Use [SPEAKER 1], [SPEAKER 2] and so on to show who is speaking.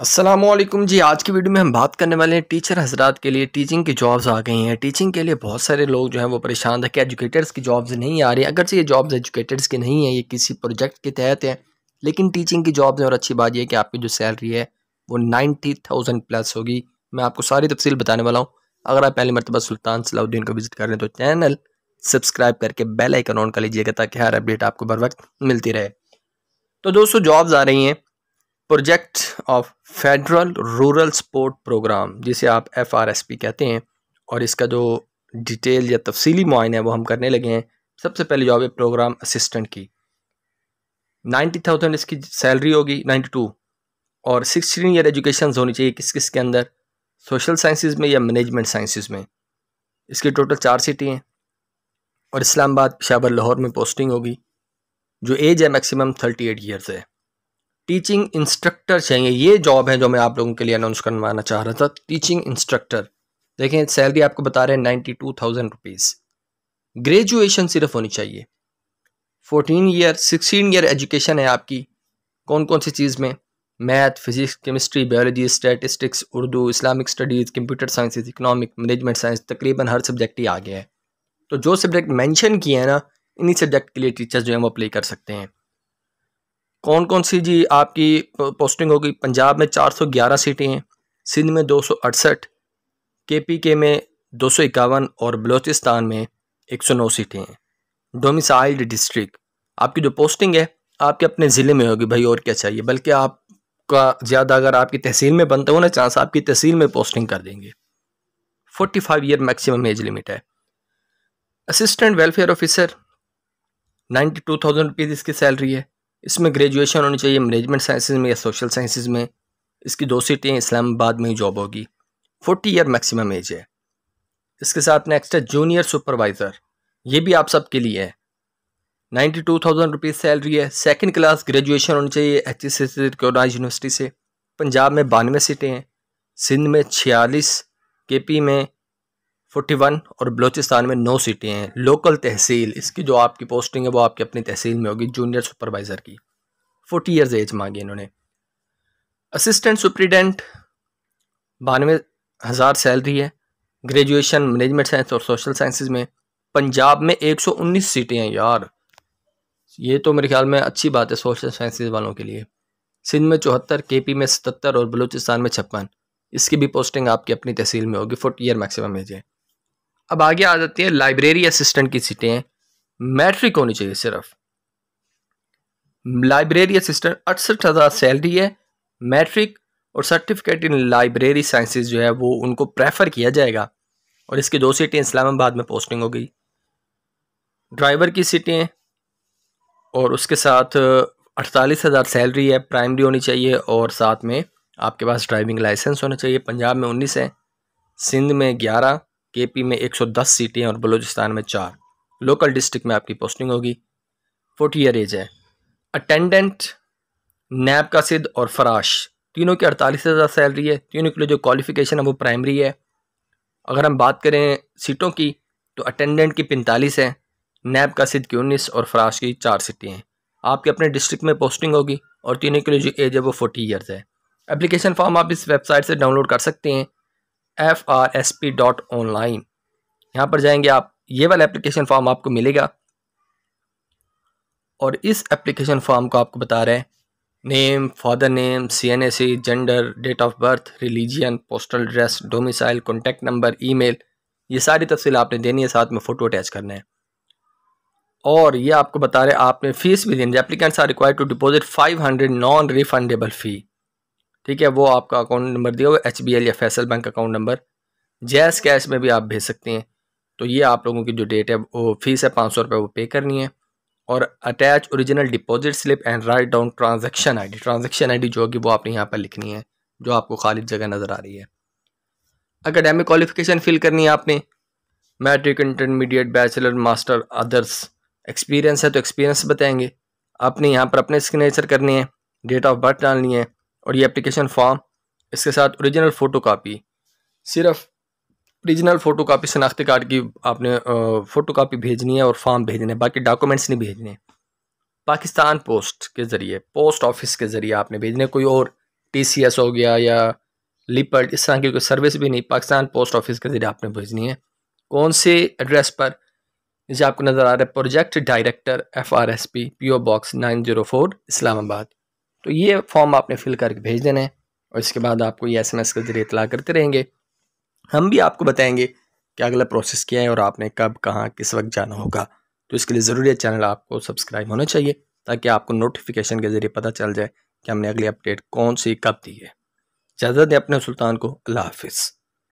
[SPEAKER 1] असलम जी आज की वीडियो में हम बात करने वाले हैं टीचर हजरात के लिए टीचिंग की जॉब्स आ गई हैं टीचिंग के लिए बहुत सारे लोग जो हैं वो परेशान थे कि एजुकेटर्स की जॉब्स नहीं आ रही अगर से ये जॉब्स एजुकेटर्स की नहीं है ये किसी प्रोजेक्ट के तहत है लेकिन टीचिंग की जॉब्स हैं और अच्छी बात यह कि आपकी जो सैलरी है वो नाइन्टी थाउजेंड प्लस होगी मैं आपको सारी तफसील बताने वाला हूँ अगर आप पहले मरतबा सुल्तान सलाउद्दीन को विज़िट कर रहे हैं तो चैनल सब्सक्राइब करके बेल आइकन ऑन कर लीजिएगा ताकि हर अपडेट आपको बर वक्त मिलती रहे तो दोस्तों जॉब्स आ रही हैं project of federal rural support program जिसे आप एफ आर एस पी कहते हैं और इसका जो डिटेल या तफसीली मुआयना है वो हम करने लगे हैं सबसे पहले जॉब है प्रोग्राम असिस्टेंट की नाइन्टी थाउजेंड इसकी सैलरी होगी नाइन्टी टू और सिक्सटीन ईयर एजुकेशन होनी चाहिए किस किस के अंदर सोशल साइंसिस में या मैनेजमेंट साइंसेज में इसकी टोटल चार सीटें हैं और इस्लामाबाद पिशावर लाहौर में पोस्टिंग होगी जो एज है मैक्सिमम थर्टी एट ईयर्स है टीचिंग इंस्ट्रक्टर चाहिए ये जॉब है जो मैं आप लोगों के लिए अनाउंस करवाना चाह रहा था टीचिंग इंस्ट्रक्टर देखें सैलरी आपको बता रहे हैं ninety two thousand rupees graduation सिर्फ होनी चाहिए fourteen year sixteen year education है आपकी कौन कौन सी चीज़ में math physics chemistry biology statistics Urdu Islamic studies computer science economic management science तकरीबन हर सब्जेक्ट ही आ गया है तो जो सब्जेक्ट मैंशन किए हैं ना इन्हीं सब्जेक्ट के लिए टीचर्स जो हैं वो अप्लाई कर सकते हैं कौन कौन सी जी आपकी पोस्टिंग होगी पंजाब में 411 सीटें हैं सिंध में दो केपीके में दो और बलूचिस्तान में 109 सीटें हैं डोमिसाइल्ड डिस्ट्रिक्ट आपकी जो पोस्टिंग है आपके अपने ज़िले में होगी भाई और क्या चाहिए बल्कि आपका ज़्यादा अगर आपकी तहसील में बनता हो ना चांस आपकी तहसील में पोस्टिंग कर देंगे forty five year maximum age limit है assistant welfare officer ninety two thousand rupees इसकी सैलरी है इसमें ग्रेजुएशन होनी चाहिए मैनेजमेंट साइंसेज में या सोशल साइंसेज में इसकी दो सीटें इस्लामाबाद में ही जॉब होगी फोर्टी ईयर मैक्सिमम एज है इसके साथ नेक्स्ट है जूनियर सुपरवाइज़र ये भी आप सब के लिए है ninety two thousand rupees salary है सेकेंड क्लास ग्रेजुएशन होनी चाहिए एच एस एस यूनिवर्सिटी से पंजाब में बानवे सीटें हैं सिंध में छियालीस के पी में फोर्टी वन और बलोचिस्तान में नौ सीटें हैं लोकल तहसील इसकी जो आपकी पोस्टिंग है वो आपकी अपनी तहसील में होगी जूनियर सुपरवाइज़र की फोर्टी ईयर्स एज मांगी इन्होंने असिस्टेंट सुप्रीडेंट बानवे हज़ार सैलरी है ग्रेजुएशन मैनेजमेंट साइंस और सोशल साइंस में पंजाब में एक सौ उन्नीस सीटें हैं यार ये तो मेरे ख्याल में अच्छी बात है सोशल साइंस वालों के लिए सिंध में चौहत्तर के पी में सतहत्तर और बलूचिस्तान में छप्पन इसकी भी पोस्टिंग आपकी अपनी तहसील में होगी फोर्टी ईयर मैक्सिमम एज है अब आगे आ जाती है लाइब्रेरी असिस्टेंट की सीटें मैट्रिक होनी चाहिए सिर्फ लाइब्रेरी असिस्टेंट अड़सठ हज़ार सैलरी है मैट्रिक और सर्टिफिकेट इन लाइब्रेरी साइंसेज जो है वो उनको प्रेफर किया जाएगा और इसकी दो सीटें इस्लामाबाद में पोस्टिंग हो गई ड्राइवर की सीटें और उसके साथ अड़तालीस हज़ार सैलरी है प्राइमरी होनी चाहिए और साथ में आपके पास ड्राइविंग लाइसेंस होना चाहिए पंजाब में उन्नीस है सिंध में ग्यारह केपी में 110 सीटें और बलूचिस्तान में चार लोकल डिस्ट्रिक्ट में आपकी पोस्टिंग होगी फोर्टी ईयर एज है अटेंडेंट नैब का सिद्ध और फराश तीनों की अड़तालीस हज़ार सैलरी है तीनों के लिए जो क्वालिफिकेशन है वो प्राइमरी है अगर हम बात करें सीटों की तो अटेंडेंट की पैंतालीस है नैब का सिद्ध की उन्नीस और फराश की चार सीटें हैं आपके अपने डिस्ट्रिक्ट में पोस्टिंग होगी और तीनों के लिए जो एज है वो फोर्टी ईयर्स है एप्लीकेशन फॉर्म आप इस वेबसाइट से डाउनलोड कर सकते हैं F R S P dot online यहाँ पर जाएंगे आप ये वाला एप्लीकेशन फॉर्म आपको मिलेगा और इस एप्लीकेशन फॉर्म को आपको बता रहे हैं name father name C N S C gender date of birth religion postal address domicile contact number email ये सारी तफसील आपने देनी है साथ में फ़ोटो अटैच करना है और ये आपको बता रहे आपने फ़ीस भी देनी है applicants are required to deposit 500 non refundable fee ठीक है वो आपका अकाउंट नंबर दिया हुआ एच बी एल या फैसल बैंक अकाउंट नंबर जैस कैश में भी आप भेज सकते हैं तो ये आप लोगों की जो डेट है वो फीस है पाँच सौ रुपये वो पे करनी है और attach original deposit slip and write down the transaction I D जो होगी वो आपने यहाँ पर लिखनी है जो आपको खाली जगह नज़र आ रही है अकेडेमिक क्वालिफिकेशन फिल करनी है आपने matric intermediate bachelor master others experience है तो एक्सपीरियंस बताएंगे आपने यहाँ पर अपने सिग्नेचर करने हैं डेट ऑफ बर्थ डालनी है और ये एप्लीकेशन फॉर्म इसके साथ ओरिजिनल फ़ोटो कापी सिर्फ ओरिजिनल फ़ोटो कापी शनाख्ती कार्ड की आपने फ़ोटो कापी भेजनी है और फॉर्म भेजने हैं बाकी डॉक्यूमेंट्स नहीं भेजने पाकिस्तान पोस्ट के ज़रिए पोस्ट ऑफिस के ज़रिए आपने भेजने कोई और एस हो गया या लिपर्ड इस तरह की कोई सर्विस भी नहीं पाकिस्तान पोस्ट ऑफिस के ज़रिए आपने भेजनी है कौन से एड्रेस पर जैसे आपको नज़र आ रहा है project director F R S P P O box nine zero four Islamabad तो ये फॉर्म आपने फिल करके भेज देना है और इसके बाद आपको ये एस के ज़रिए इतला करते रहेंगे हम भी आपको बताएंगे कि अगला प्रोसेस क्या है और आपने कब कहाँ किस वक्त जाना होगा तो इसके लिए ज़रूरी है चैनल आपको सब्सक्राइब होना चाहिए ताकि आपको नोटिफिकेशन के ज़रिए पता चल जाए कि हमने अगली अपडेट कौन सी कब दी है इजाज़त दें अपने सुल्तान को अल्लाह हाफिज़